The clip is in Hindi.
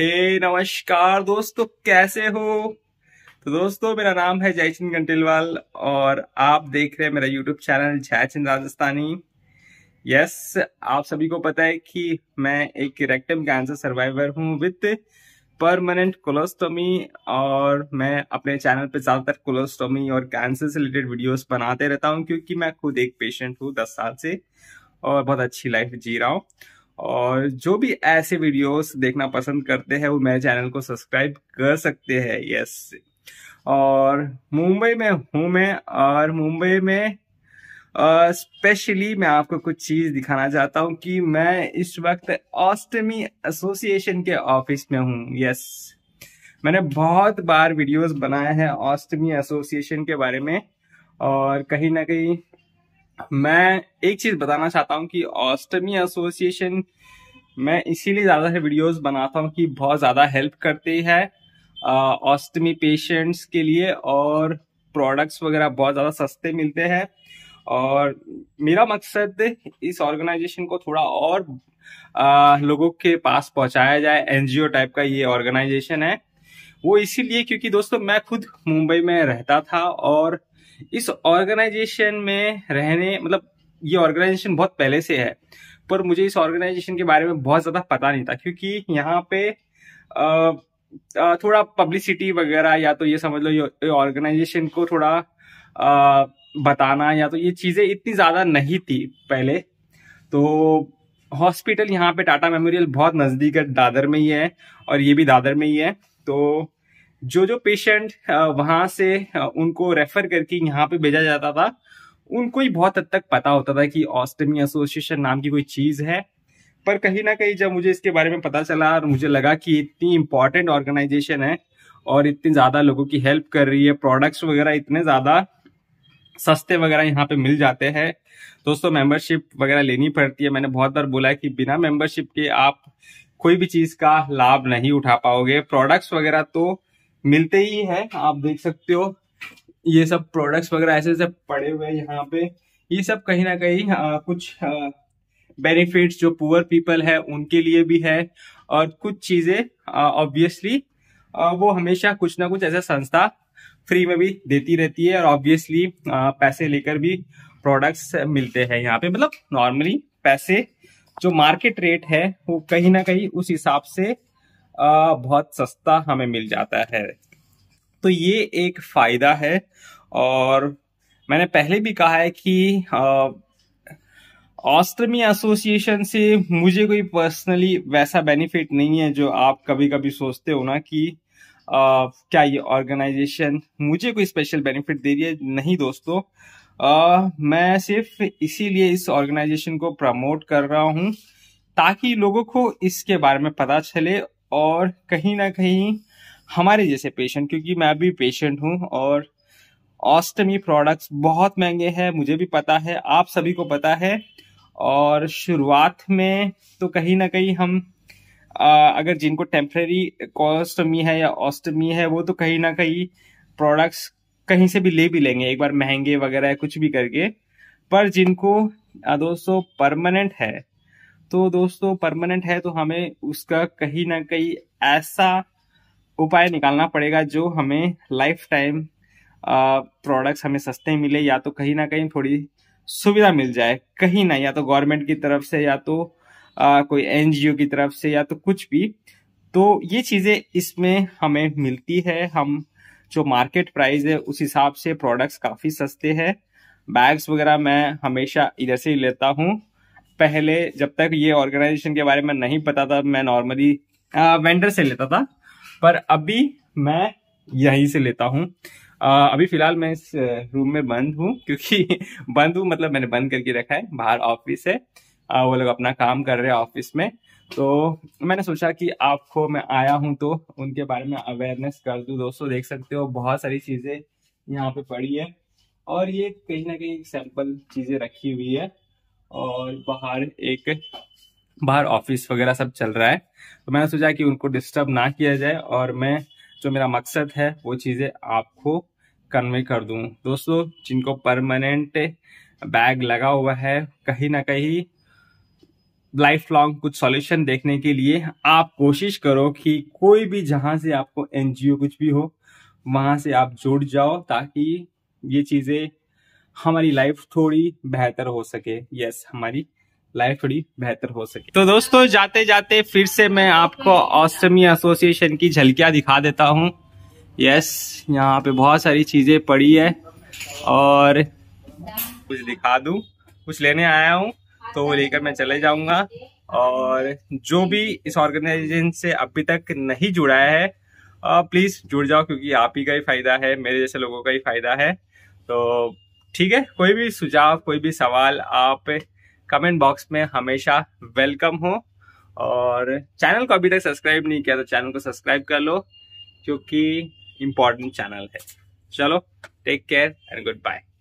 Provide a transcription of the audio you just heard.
हे नमस्कार दोस्तों कैसे हो तो दोस्तों मेरा नाम है जयचंद गंटिलवाल और आप देख रहे हैं मेरा YouTube channel Jaichand Rajasthani yes आप सभी को पता है कि मैं एक रेक्टम कैंसर सर्वाइवर हूँ विथ परमानेंट कोलोस्टोमी और मैं अपने चैनल पे ज़्यादातर कोलोस्टोमी और कैंसर से रिलेटेड वीडियोस बनाते रहता हूँ क्योंकि मैं खुद एक पेशेंट हूँ दस साल से और बहुत अच्छी लाइफ जी रहा हूँ और जो भी ऐसे वीडियोस देखना पसंद करते हैं वो मेरे चैनल को सब्सक्राइब कर सकते हैं यस और मुंबई में हूँ मैं और मुंबई में स्पेशली मैं आपको कुछ चीज दिखाना चाहता हूँ कि मैं इस वक्त ऑस्टमी एसोसिएशन के ऑफिस में हूँ यस मैंने बहुत बार वीडियोस बनाए हैं ऑस्टमी एसोसिएशन के बारे में और कहीं ना कहीं मैं एक चीज बताना चाहता हूँ कि ऑस्टमी एसोसिएशन मैं इसीलिए ज़्यादा से वीडियोस बनाता हूँ कि बहुत ज़्यादा हेल्प करती है ऑस्टमी पेशेंट्स के लिए और प्रोडक्ट्स वगैरह बहुत ज़्यादा सस्ते मिलते हैं और मेरा मकसद इस ऑर्गेनाइजेशन को थोड़ा और आ, लोगों के पास पहुंचाया जाए एनजीओ टाइप का ये ऑर्गेनाइजेशन है वो इसीलिए क्योंकि दोस्तों मैं खुद मुंबई में रहता था और इस ऑर्गेनाइजेशन में रहने मतलब ये ऑर्गेनाइजेशन बहुत पहले से है पर मुझे इस ऑर्गेनाइजेशन के बारे में बहुत ज़्यादा पता नहीं था क्योंकि यहाँ पे आ, थोड़ा पब्लिसिटी वगैरह या तो ये समझ लो ये ऑर्गेनाइजेशन को थोड़ा आ, बताना या तो ये चीज़ें इतनी ज़्यादा नहीं थी पहले तो हॉस्पिटल यहाँ पे टाटा मेमोरियल बहुत नज़दीक है दादर में ही है और ये भी दादर में ही है तो जो जो पेशेंट वहां से उनको रेफर करके यहाँ पे भेजा जाता था उनको ही बहुत हद तक पता होता था कि ऑस्टमी एसोसिएशन नाम की कोई चीज़ है पर कहीं ना कहीं जब मुझे इसके बारे में पता चला और मुझे लगा कि इतनी इंपॉर्टेंट ऑर्गेनाइजेशन है और इतनी ज़्यादा लोगों की हेल्प कर रही है प्रोडक्ट्स वगैरह इतने ज़्यादा सस्ते वगैरह यहाँ पे मिल जाते हैं दोस्तों मेंबरशिप वगैरह लेनी पड़ती है मैंने बहुत बार बोला है कि बिना मेंबरशिप के आप कोई भी चीज़ का लाभ नहीं उठा पाओगे प्रोडक्ट्स वगैरह तो मिलते ही है आप देख सकते हो ये सब प्रोडक्ट्स वगैरह ऐसे ऐसे पड़े हुए हैं यहाँ पे ये सब कहीं ना कहीं कुछ बेनिफिट्स जो पुअर पीपल है उनके लिए भी है और कुछ चीज़ें ऑब्वियसली वो हमेशा कुछ ना कुछ ऐसा संस्था फ्री में भी देती रहती है और ऑब्वियसली पैसे लेकर भी प्रोडक्ट्स मिलते हैं यहाँ पे मतलब नॉर्मली पैसे जो मार्केट रेट है वो कहीं ना कहीं उस हिसाब से बहुत सस्ता हमें मिल जाता है तो ये एक फायदा है और मैंने पहले भी कहा है कि ऑस्ट्रमी एसोसिएशन से मुझे कोई पर्सनली वैसा बेनिफिट नहीं है जो आप कभी कभी सोचते हो ना कि आ, क्या ये ऑर्गेनाइजेशन मुझे कोई स्पेशल बेनिफिट दे रही है नहीं दोस्तों आ, मैं सिर्फ इसीलिए इस ऑर्गेनाइजेशन को प्रमोट कर रहा हूँ ताकि लोगों को इसके बारे में पता चले और कहीं ना कहीं हमारे जैसे पेशेंट क्योंकि मैं भी पेशेंट हूँ और ऑस्टमी प्रोडक्ट्स बहुत महंगे हैं मुझे भी पता है आप सभी को पता है और शुरुआत में तो कहीं ना कहीं हम आ, अगर जिनको टेम्प्रेरी कॉस्टमी है या ऑस्टमी है वो तो कहीं ना कहीं प्रोडक्ट्स कहीं से भी ले भी लेंगे एक बार महंगे वगैरह कुछ भी करके पर जिनको दोस्तों परमानेंट है तो दोस्तों परमानेंट है तो हमें उसका कहीं ना कहीं ऐसा उपाय निकालना पड़ेगा जो हमें लाइफ टाइम प्रोडक्ट्स हमें सस्ते मिले या तो कहीं ना कहीं थोड़ी सुविधा मिल जाए कहीं ना या तो गवर्नमेंट की तरफ से या तो आ, कोई एनजीओ की तरफ से या तो कुछ भी तो ये चीज़ें इसमें हमें मिलती है हम जो मार्केट प्राइस है उस हिसाब से प्रोडक्ट्स काफ़ी सस्ते हैं बैग्स वगैरह मैं हमेशा इधर से ही लेता हूँ पहले जब तक ये ऑर्गेनाइजेशन के बारे में नहीं पता था मैं नॉर्मली वेंडर से लेता था पर अभी मैं यहीं से लेता हूँ अभी फिलहाल मैं इस रूम में बंद हूँ क्योंकि बंद हूँ मतलब मैंने बंद करके रखा है बाहर ऑफिस है वो लोग अपना काम कर रहे हैं ऑफिस में तो मैंने सोचा कि आपको मैं आया हूँ तो उनके बारे में अवेयरनेस कर दूँ दोस्तों देख सकते हो बहुत सारी चीज़ें यहाँ पे पड़ी है और ये कहीं ना कहीं सैंपल चीज़ें रखी हुई है और बाहर एक बाहर ऑफिस वगैरह सब चल रहा है तो मैंने सोचा कि उनको डिस्टर्ब ना किया जाए और मैं जो मेरा मकसद है वो चीज़ें आपको कन्वे कर दूं दोस्तों जिनको परमानेंट बैग लगा हुआ है कहीं ना कहीं लाइफ लॉन्ग कुछ सॉल्यूशन देखने के लिए आप कोशिश करो कि कोई भी जहाँ से आपको एनजीओ कुछ भी हो वहाँ से आप जुड़ जाओ ताकि ये चीज़ें हमारी लाइफ थोड़ी बेहतर हो सके यस हमारी लाइफ थोड़ी बेहतर हो सके तो दोस्तों जाते जाते फिर से मैं आपको ऑस्ट्रमी एसोसिएशन की झलकियां दिखा देता हूँ यस यहाँ पे बहुत सारी चीज़ें पड़ी है और कुछ दिखा दू कुछ लेने आया हूँ तो वो लेकर मैं चले जाऊंगा और जो भी इस ऑर्गेनाइजेशन से अभी तक नहीं जुड़ा है प्लीज़ जुड़ जाओ क्योंकि आप ही का ही फ़ायदा है मेरे जैसे लोगों का ही फ़ायदा है तो ठीक है कोई भी सुझाव कोई भी सवाल आप कमेंट बॉक्स में हमेशा वेलकम हो और चैनल को अभी तक सब्सक्राइब नहीं किया तो चैनल को सब्सक्राइब कर लो क्योंकि इम्पोर्टेंट चैनल है चलो take care and good bye